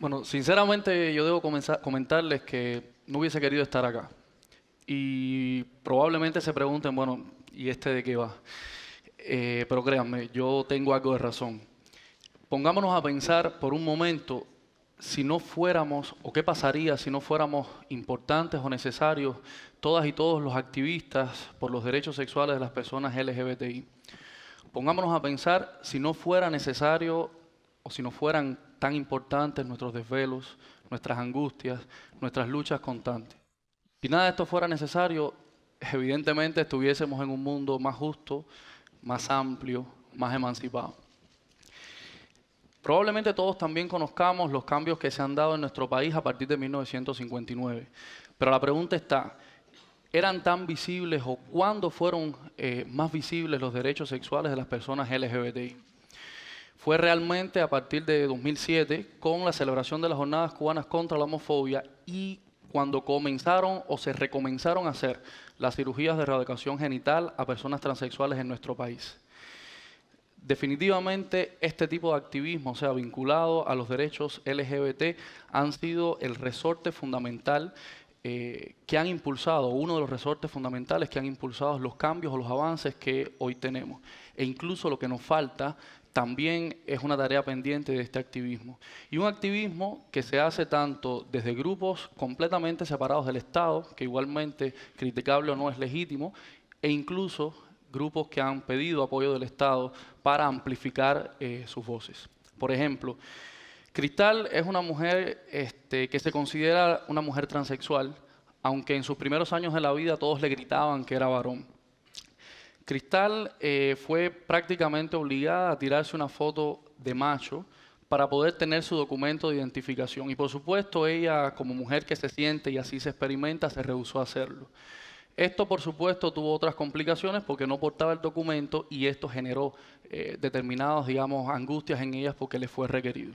Bueno, sinceramente yo debo comenzar, comentarles que no hubiese querido estar acá. Y probablemente se pregunten, bueno, ¿y este de qué va? Eh, pero créanme, yo tengo algo de razón. Pongámonos a pensar por un momento si no fuéramos, o qué pasaría si no fuéramos importantes o necesarios todas y todos los activistas por los derechos sexuales de las personas LGBTI. Pongámonos a pensar si no fuera necesario o si no fueran tan importantes nuestros desvelos, nuestras angustias, nuestras luchas constantes. Si nada de esto fuera necesario, evidentemente estuviésemos en un mundo más justo, más amplio, más emancipado. Probablemente todos también conozcamos los cambios que se han dado en nuestro país a partir de 1959, pero la pregunta está, ¿eran tan visibles o cuándo fueron eh, más visibles los derechos sexuales de las personas LGBTI? fue realmente a partir de 2007 con la celebración de las jornadas cubanas contra la homofobia y cuando comenzaron o se recomenzaron a hacer las cirugías de erradicación genital a personas transexuales en nuestro país. Definitivamente este tipo de activismo, o sea, vinculado a los derechos LGBT, han sido el resorte fundamental eh, que han impulsado, uno de los resortes fundamentales que han impulsado los cambios o los avances que hoy tenemos. E incluso lo que nos falta también es una tarea pendiente de este activismo. Y un activismo que se hace tanto desde grupos completamente separados del Estado, que igualmente criticable o no es legítimo, e incluso grupos que han pedido apoyo del Estado para amplificar eh, sus voces. Por ejemplo, Cristal es una mujer este, que se considera una mujer transexual, aunque en sus primeros años de la vida todos le gritaban que era varón. Cristal eh, fue prácticamente obligada a tirarse una foto de macho para poder tener su documento de identificación. Y por supuesto ella, como mujer que se siente y así se experimenta, se rehusó a hacerlo. Esto, por supuesto, tuvo otras complicaciones porque no portaba el documento y esto generó eh, determinadas, digamos, angustias en ella porque le fue requerido.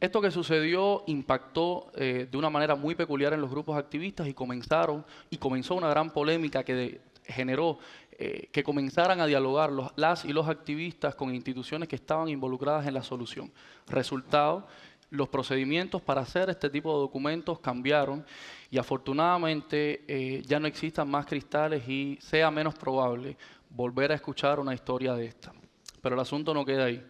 Esto que sucedió impactó eh, de una manera muy peculiar en los grupos activistas y comenzaron y comenzó una gran polémica que generó eh, que comenzaran a dialogar las y los activistas con instituciones que estaban involucradas en la solución. Resultado, los procedimientos para hacer este tipo de documentos cambiaron y afortunadamente eh, ya no existan más cristales y sea menos probable volver a escuchar una historia de esta. Pero el asunto no queda ahí.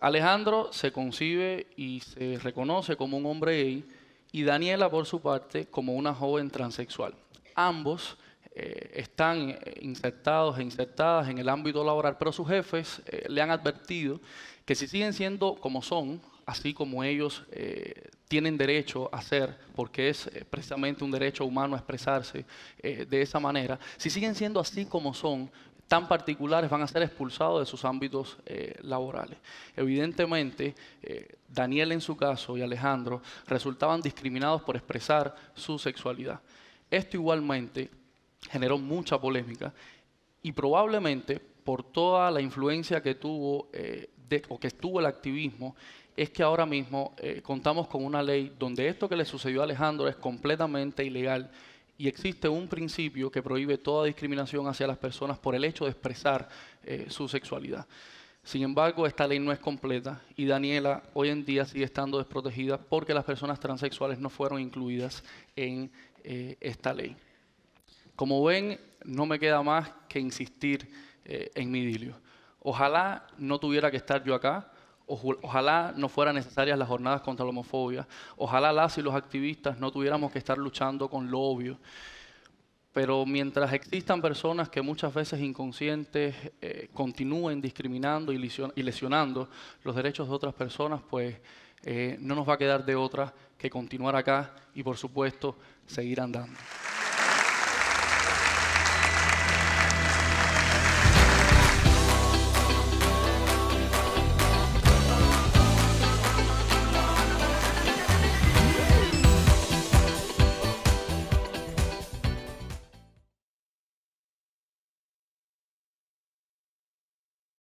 Alejandro se concibe y se reconoce como un hombre gay y Daniela, por su parte, como una joven transexual. Ambos eh, están eh, insertados e insertadas en el ámbito laboral, pero sus jefes eh, le han advertido que si siguen siendo como son, así como ellos tienen derecho a ser, porque es precisamente un derecho humano expresarse de esa manera, si siguen siendo así como son, tan particulares van a ser expulsados de sus ámbitos eh, laborales. Evidentemente, eh, Daniel en su caso y Alejandro resultaban discriminados por expresar su sexualidad. Esto igualmente generó mucha polémica y probablemente por toda la influencia que tuvo eh, o que tuvo el activismo, es que ahora mismo contamos con una ley donde esto que le sucedió a Alejandro es completamente ilegal y existe un principio que prohíbe toda discriminación hacia las personas por el hecho de expresar eh, su sexualidad. Sin embargo, esta ley no es completa y Daniela hoy en día sigue estando desprotegida porque las personas transexuales no fueron incluidas en eh, esta ley. Como ven, no me queda más que insistir eh, en mi dilio. Ojalá no tuviera que estar yo acá Ojalá no fueran necesarias las jornadas contra la homofobia. Ojalá las y los activistas no tuviéramos que estar luchando con lo obvio. Pero mientras existan personas que muchas veces inconscientes eh, continúen discriminando y, lesionando los derechos de otras personas, pues eh, no nos va a quedar de otra que continuar acá y, por supuesto, seguir andando.